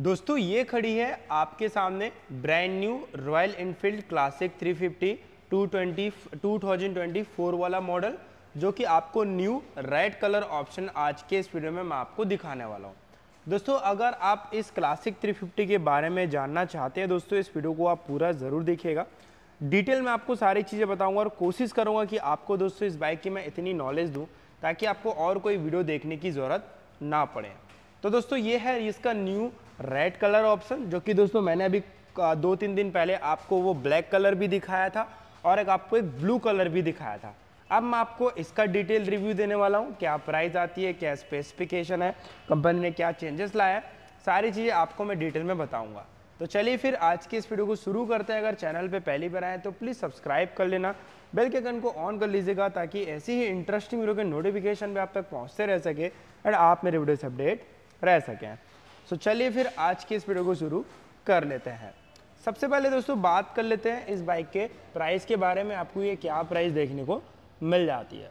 दोस्तों ये खड़ी है आपके सामने brand new Royal Enfield Classic 350 220 2024 वाला मॉडल जो कि आपको न्यू रेड कलर ऑप्शन आज के इस वीडियो में मैं आपको दिखाने वाला हूँ दोस्तों अगर आप इस क्लासिक 350 के बारे में जानना चाहते हैं दोस्तों इस वीडियो को आप पूरा ज़रूर देखिएगा डिटेल में आपको सारी चीज़ें बताऊँगा और कोशिश करूँगा कि आपको दोस्तों इस बाइक की मैं इतनी नॉलेज दूँ ताकि आपको और कोई वीडियो देखने की ज़रूरत ना पड़े तो दोस्तों ये है इसका न्यू रेड कलर ऑप्शन जो कि दोस्तों मैंने अभी दो तीन दिन पहले आपको वो ब्लैक कलर भी दिखाया था और एक आपको एक ब्लू कलर भी दिखाया था अब मैं आपको इसका डिटेल रिव्यू देने वाला हूँ क्या प्राइस आती है क्या स्पेसिफिकेशन है कंपनी ने क्या चेंजेस लाया है सारी चीज़ें आपको मैं डिटेल में बताऊँगा तो चलिए फिर आज की इस वीडियो को शुरू करते हैं अगर चैनल पे पहली बार आए तो प्लीज़ सब्सक्राइब कर लेना बेल के कन को ऑन कर लीजिएगा ताकि ऐसी ही इंटरेस्टिंग वीडियो के नोटिफिकेशन भी आप तक पहुँचते रह सके एंड आप मेरे वीडियो से अपडेट रह सकें सो चलिए फिर आज की इस वीडियो को शुरू कर लेते हैं सबसे पहले दोस्तों बात कर लेते हैं इस बाइक के प्राइस के बारे में आपको ये क्या प्राइस देखने को मिल जाती है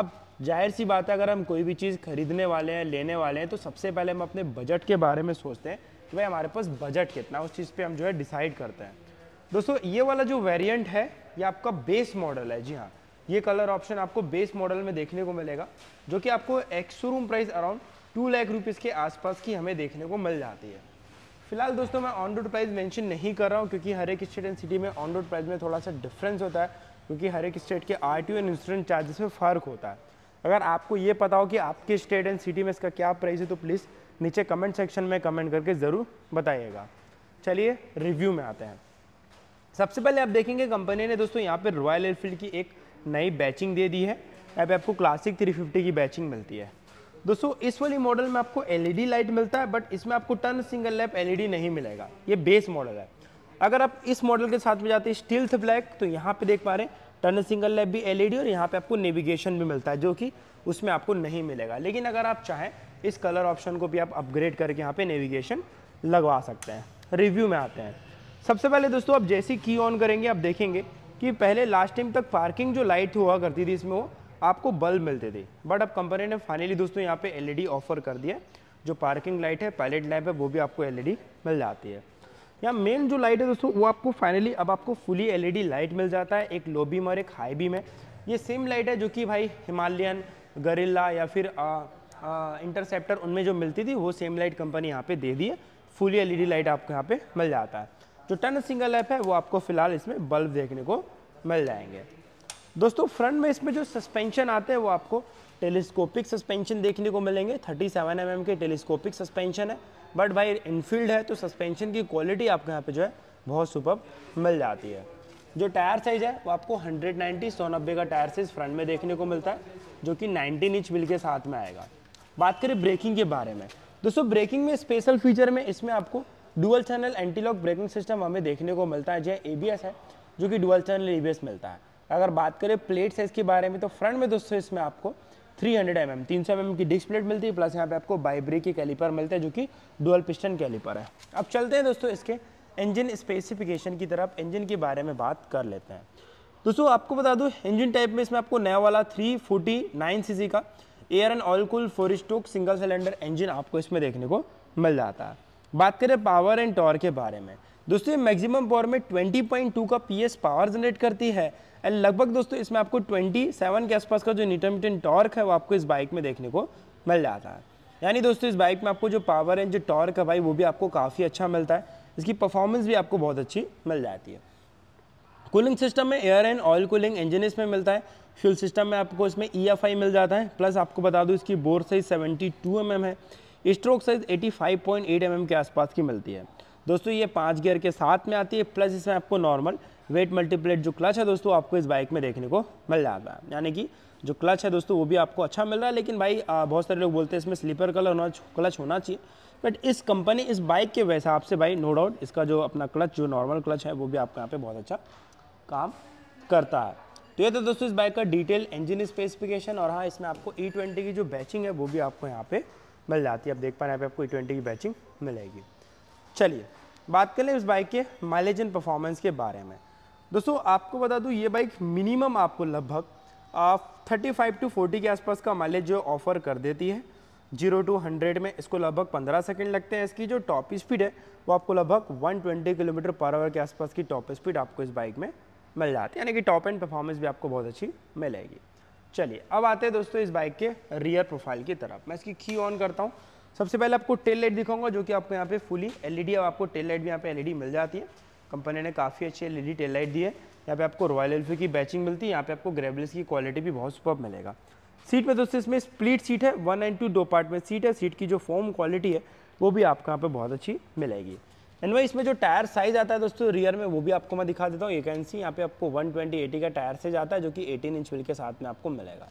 अब जाहिर सी बात है अगर हम कोई भी चीज़ खरीदने वाले हैं लेने वाले हैं तो सबसे पहले हम अपने बजट के बारे में सोचते हैं कि भाई हमारे पास बजट कितना उस चीज़ पे हम जो है डिसाइड करते हैं दोस्तों ये वाला जो वेरिएंट है ये आपका बेस मॉडल है जी हाँ ये कलर ऑप्शन आपको बेस मॉडल में देखने को मिलेगा जो कि आपको ex price around two lakh rupees के आसपास की हमें देखने को मिल जाती है फिलहाल दोस्तों मैं ऑन रोड प्राइस मेंशन नहीं कर रहा हूँ क्योंकि हर एक स्टेट एंड सिटी में ऑन रोड प्राइस में थोड़ा सा डिफरेंस होता है क्योंकि हर एक स्टेट के R T and insurance charges में फ़र्क होता है अगर आपको ये पता हो कि आपके स्टेट एंड सिटी में इसका क्या प्राइस है तो प्लीज़ नीचे कमेंट सेक्शन में कमेंट करके ज़रूर बताइएगा चलिए रिव्यू में आते हैं सबसे पहले आप देखेंगे कंपनी ने दोस्तों यहाँ पर रॉयल एनफील्ड की एक नई बैचिंग दे दी है अब आपको क्लासिक 350 की बैचिंग मिलती है दोस्तों इस वाली मॉडल में आपको एलईडी लाइट मिलता है बट इसमें आपको टर्न सिंगल लैप एलईडी नहीं मिलेगा ये बेस मॉडल है अगर आप इस मॉडल के साथ में जाते हैं स्टील्थ ब्लैक तो यहाँ पे देख पा रहे हैं टर्न सिंगल लैप भी एलईडी और यहाँ पे आपको नेविगेशन भी मिलता है जो कि उसमें आपको नहीं मिलेगा लेकिन अगर आप चाहें इस कलर ऑप्शन को भी आप अपग्रेड करके यहाँ पर नेविगेशन लगवा सकते हैं रिव्यू में आते हैं सबसे पहले दोस्तों आप जैसी की ऑन करेंगे आप देखेंगे कि पहले लास्ट टाइम तक पार्किंग जो लाइट हुआ करती थी इसमें वो आपको बल्ब मिलते थे बट अब कंपनी ने फाइनली दोस्तों यहाँ पे एलईडी ऑफर e कर दिया जो पार्किंग लाइट है पायलट लैम्प है वो भी आपको एलईडी e मिल जाती है यहाँ मेन जो लाइट है दोस्तों वो आपको फाइनली अब आपको फुली एलईडी लाइट मिल जाता है एक लो बीम और एक हाई बीम है ये सेम लाइट है जो कि भाई हिमालयन गरिल्ला या फिर आ, आ, इंटरसेप्टर उनमें जो मिलती थी वो सेम लाइट कंपनी यहाँ पे दे दी है फुली एल लाइट आपको यहाँ पे मिल जाता है जो टन सिंगल लैप है वो आपको फिलहाल इसमें बल्ब देखने को मिल जाएंगे दोस्तों फ्रंट में इसमें जो सस्पेंशन आते हैं वो आपको टेलीस्कोपिक सस्पेंशन देखने को मिलेंगे 37 सेवन mm के टेलीस्कोपिक सस्पेंशन है बट भाई इनफील्ड है तो सस्पेंशन की क्वालिटी आपको यहाँ पे जो है बहुत सुपर मिल जाती है जो टायर साइज़ है वो आपको 190 नाइन्टी सौ नब्बे का टायर साइज़ फ्रंट में देखने को मिलता है जो कि 19 इंच बिल के साथ में आएगा बात करें ब्रेकिंग के बारे में दोस्तों ब्रेकिंग में स्पेशल फीचर में इसमें आपको dual channel antilock braking system हमें देखने को मिलता है जो ए है जो कि डुअल चैनल ए मिलता है अगर बात करें प्लेट साइज़ के बारे में तो फ्रंट में दोस्तों इसमें आपको 300 हंड्रेड एम एम तीन सौ एम की डिस्क प्लेट मिलती है प्लस यहाँ पे आपको बाइब्रे की कैलीपर मिलता है जो कि डुअल पिस्टन कैलीपर है अब चलते हैं दोस्तों इसके इंजन स्पेसिफिकेशन की तरफ इंजन के बारे में बात कर लेते हैं दोस्तों आपको बता दूँ इंजन टाइप में इसमें आपको नया वाला three forty nine C C का air and oil cooled four stroke single cylinder engine आपको इसमें देखने को मिल जाता है बात करें पावर एंड टॉर के बारे में दोस्तों ये मैक्सिमम पावर में 20.2 का पीएस पावर जनरेट करती है एंड लगभग दोस्तों इसमें आपको 27 के आसपास का जो इंटरमीडियन टॉर्क है वो आपको इस बाइक में देखने को मिल जाता है यानी दोस्तों इस बाइक में आपको जो पावर है जो टॉर्क है भाई वो भी आपको काफ़ी अच्छा मिलता है इसकी परफॉर्मेंस भी आपको बहुत अच्छी मिल जाती है कूलिंग सिस्टम में air and oil cooling engine इसमें मिलता है फ्यूल सिस्टम में आपको इसमें ई e मिल जाता है प्लस आपको बता दूँ इसकी बोर साइज़ सेवेंटी टू है stroke size eighty five point eight के आसपास की मिलती है दोस्तों ये पाँच गियर के साथ में आती है प्लस इसमें आपको नॉर्मल वेट मल्टीप्लेट जो क्लच है दोस्तों आपको इस बाइक में देखने को मिल जाता है यानी कि जो क्लच है दोस्तों वो भी आपको अच्छा मिल रहा है लेकिन भाई बहुत सारे लोग बोलते हैं इसमें स्लीपर कलर होना क्लच होना चाहिए बट इस कंपनी इस बाइक के हिसाब से भाई नो डाउट इसका जो अपना क्लच जो नॉर्मल क्लच है वो भी आपको यहाँ पे बहुत अच्छा काम करता है तो ये तो दोस्तों इस बाइक का डिटेल इंजन स्पेसिफिकेशन और हाँ इसमें आपको ई e ट्वेंटी की जो बैचिंग है वो भी आपको यहाँ पे मिल जाती है आप देख पा रहे हैं आपको ई e ट्वेंटी की बैचिंग मिलेगी चलिए बात कर लें इस बाइक के माइलेज एंड परफॉर्मेंस के बारे में दोस्तों आपको बता दूँ ये बाइक मिनिमम आपको लगभग थर्टी फाइव टू फोर्टी के आसपास का माइलेज जो ऑफर कर देती है जीरो टू हंड्रेड में इसको लगभग पंद्रह सेकेंड लगते हैं इसकी जो टॉप स्पीड है वो आपको लगभग one twenty kilometre per hour के आसपास की टॉप स्पीड आपको इस बाइक में मिल जाती है यानी कि टॉप एंड परफॉर्मेंस भी आपको बहुत अच्छी मिलेगी चलिए अब आते हैं दोस्तों इस बाइक के रियर प्रोफाइल की तरफ मैं इसकी की ऑन करता हूँ सबसे पहले आपको टेल लाइट दिखाऊंगा जो कि आपको यहाँ पे फुली एलईडी और आपको टेल लाइट भी यहाँ पे एलईडी मिल जाती है कंपनी ने काफ़ी अच्छी एलईडी टेल लाइट दी है यहाँ पे आपको रॉयल एल्फी की बैचिंग मिलती है यहाँ पे आपको ग्रेवलेस की क्वालिटी भी बहुत सुपर मिलेगा सीट में दोस्तों इसमें स्प्लिट सीट है वन एंड टू दो पार्ट में सीट है सीट की जो फॉर्म क्वालिटी है वो भी आपको यहाँ पर बहुत अच्छी मिलेगी एंड वही इसमें जो टायर साइज आता है दोस्तों रियर में वो भी आपको मैं दिखा देता हूँ एक एनसी यहाँ पे आपको वन ट्वेंटी एटी का टायर से जाता है जो कि एटीन इंच व्हील के साथ में आपको मिलेगा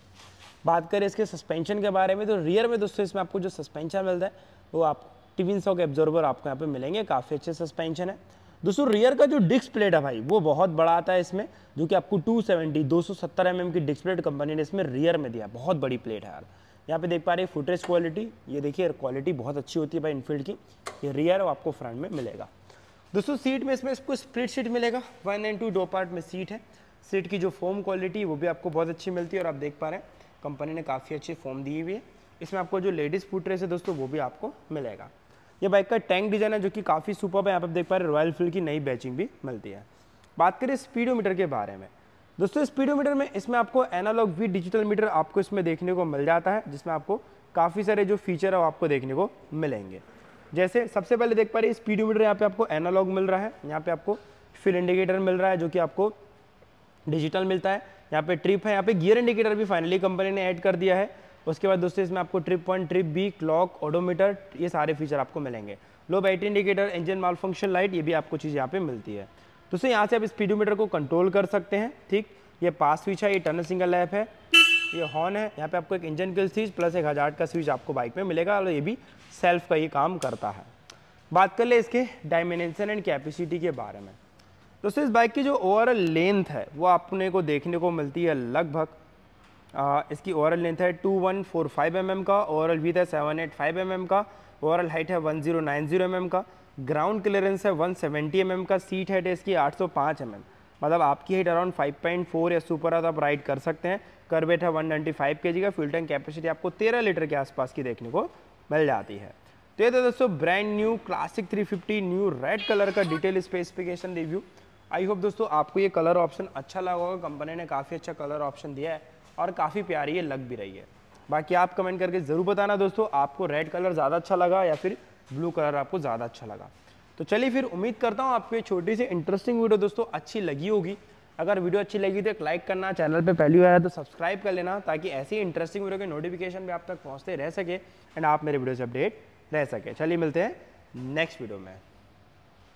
बात करें इसके सस्पेंशन के बारे में तो रियर में दोस्तों इसमें आपको जो सस्पेंशन मिलता है वो आप टिविन सॉक एब्जॉर्बर आपको यहाँ पे मिलेंगे काफ़ी अच्छे सस्पेंशन है दोस्तों रियर का जो डिस्क प्लेट है भाई वो बहुत बड़ा आता है इसमें जो कि आपको 270 एम एम की डिस्क प्लेट कंपनी ने इसमें रियर में दिया बहुत बड़ी प्लेट है यार यहाँ पे देख पा रहे फुटेज क्वालिटी ये देखिए क्वालिटी बहुत अच्छी होती है भाई इनफील्ड की ये रियर आपको फ्रंट में मिलेगा दोस्तों सीट में इसमें इसको स्प्लिट सीट मिलेगा वन एंड टू दो पार्ट में सीट है सीट की जो फोम क्वालिटी वो भी आपको बहुत अच्छी मिलती है और आप देख पा रहे हैं कंपनी ने काफ़ी अच्छी फॉर्म दी हुई है इसमें आपको जो लेडीज़ फूट रेस है दोस्तों वो भी आपको मिलेगा ये बाइक का टैंक डिज़ाइन है जो कि काफ़ी सुपर है यहाँ पर देख पा रहे रॉयल फील्ड की नई बैचिंग भी मिलती है बात करें स्पीडोमीटर के बारे में दोस्तों स्पीडोमीटर में इसमें आपको एनालॉग भी डिजिटल मीटर आपको इसमें देखने को मिल जाता है जिसमें आपको काफ़ी सारे जो फीचर है वो आपको देखने को मिलेंगे जैसे सबसे पहले देख पा रहे स्पीडोमीटर यहाँ पे आपको एनालॉग मिल रहा है यहाँ पे आपको फिल इंडिकेटर मिल रहा है जो कि आपको डिजिटल मिलता है यहाँ पे ट्रिप है यहाँ पे गियर इंडिकेटर भी फाइनली कंपनी ने ऐड कर दिया है उसके बाद दोस्तों इसमें आपको trip one trip B clock odometer ये सारे फीचर आपको मिलेंगे low battery indicator engine malfunction light ये भी आपको चीज़ यहाँ पे मिलती है दोस्तों यहाँ से आप स्पीडोमीटर को कंट्रोल कर सकते हैं ठीक ये पास स्विच है ये टर्न सिंगल लैप है ये हॉर्न है यहाँ पे आपको एक इंजन के स्विच प्लस एक हज़ार का स्विच आपको बाइक में मिलेगा और ये भी सेल्फ का ये काम करता है बात कर ले इसके डायमेंशन एंड कैपेसिटी के बारे में दोस्तों इस बाइक की जो ओवरऑल लेंथ है वो आपने को देखने को मिलती है लगभग इसकी ओवरऑल लेंथ है 2145 mm का ओवरऑल वीथ है 785 mm का ओवरऑल हाइट है 1090 mm का ग्राउंड क्लियरेंस है 170 mm का सीट हाइट है इसकी 805 mm मतलब आपकी हाइट अराउंड 5.4 या सुपर आप राइड कर सकते हैं कर करबेट है के जी का फ्यूल टैंक कैपेसिटी आपको तेरह लीटर के आसपास की देखने को मिल जाती है तो ये था दोस्तों brand new classic 350 new red colour का detail specification review I hope दोस्तों आपको ये कलर ऑप्शन अच्छा लगा होगा कंपनी ने काफ़ी अच्छा कलर ऑप्शन दिया है और काफ़ी प्यारी ये लग भी रही है बाकी आप कमेंट करके ज़रूर बताना दोस्तों आपको रेड कलर ज़्यादा अच्छा लगा या फिर ब्लू कलर आपको ज़्यादा अच्छा लगा तो चलिए फिर उम्मीद करता हूँ आपको ये छोटी सी इंटरेस्टिंग वीडियो दोस्तों अच्छी लगी होगी अगर वीडियो अच्छी लगी तो एक लाइक करना चैनल पे पहली बार है तो सब्सक्राइब कर लेना ताकि ऐसी इंटरेस्टिंग वीडियो के नोटिफिकेशन भी आप तक पहुँचते रह सके एंड आप मेरे वीडियो से अपडेट रह सके चलिए मिलते हैं नेक्स्ट वीडियो में